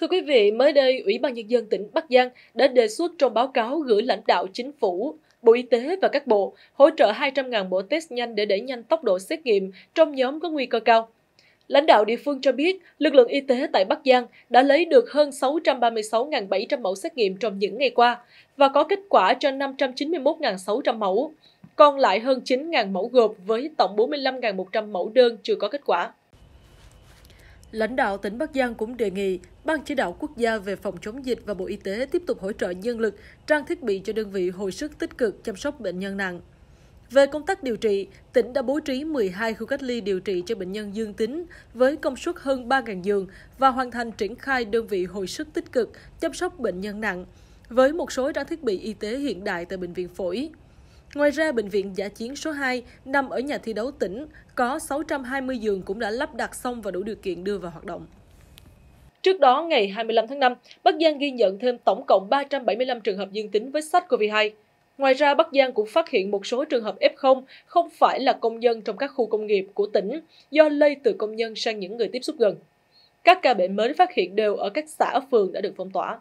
Thưa quý vị, mới đây, Ủy ban Nhân dân tỉnh Bắc Giang đã đề xuất trong báo cáo gửi lãnh đạo chính phủ, Bộ Y tế và các bộ hỗ trợ 200.000 bộ test nhanh để đẩy nhanh tốc độ xét nghiệm trong nhóm có nguy cơ cao. Lãnh đạo địa phương cho biết, lực lượng y tế tại Bắc Giang đã lấy được hơn 636.700 mẫu xét nghiệm trong những ngày qua và có kết quả cho 591.600 mẫu, còn lại hơn 9.000 mẫu gộp với tổng 45.100 mẫu đơn chưa có kết quả. Lãnh đạo tỉnh Bắc Giang cũng đề nghị Ban chỉ đạo quốc gia về phòng chống dịch và Bộ Y tế tiếp tục hỗ trợ nhân lực, trang thiết bị cho đơn vị hồi sức tích cực chăm sóc bệnh nhân nặng. Về công tác điều trị, tỉnh đã bố trí 12 khu cách ly điều trị cho bệnh nhân dương tính với công suất hơn 3.000 giường và hoàn thành triển khai đơn vị hồi sức tích cực chăm sóc bệnh nhân nặng với một số trang thiết bị y tế hiện đại tại bệnh viện phổi. Ngoài ra, Bệnh viện Giả chiến số 2 nằm ở nhà thi đấu tỉnh, có 620 giường cũng đã lắp đặt xong và đủ điều kiện đưa vào hoạt động. Trước đó, ngày 25 tháng 5, Bắc Giang ghi nhận thêm tổng cộng 375 trường hợp dương tính với SARS-CoV-2. Ngoài ra, Bắc Giang cũng phát hiện một số trường hợp F0 không phải là công dân trong các khu công nghiệp của tỉnh do lây từ công nhân sang những người tiếp xúc gần. Các ca bệnh mới phát hiện đều ở các xã phường đã được phong tỏa.